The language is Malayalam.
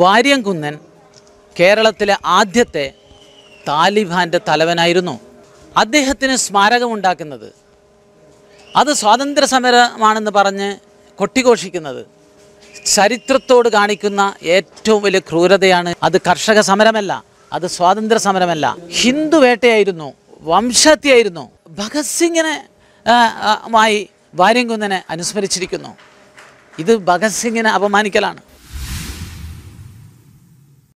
വാര്യംകുന്നൻ കേരളത്തിലെ ആദ്യത്തെ താലിബാൻ്റെ തലവനായിരുന്നു അദ്ദേഹത്തിന് സ്മാരകമുണ്ടാക്കുന്നത് അത് സ്വാതന്ത്ര്യ സമരമാണെന്ന് പറഞ്ഞ് കൊട്ടിഘോഷിക്കുന്നത് ചരിത്രത്തോട് കാണിക്കുന്ന ഏറ്റവും വലിയ ക്രൂരതയാണ് അത് കർഷക സമരമല്ല അത് സ്വാതന്ത്ര്യ സമരമല്ല ഹിന്ദു വേട്ടയായിരുന്നു വംശഹത്യായിരുന്നു ഭഗത് സിംഗിനെ മായി വാര്യംകുന്നനെ അനുസ്മരിച്ചിരിക്കുന്നു ഇത് ഭഗത് സിംഗിനെ അപമാനിക്കലാണ്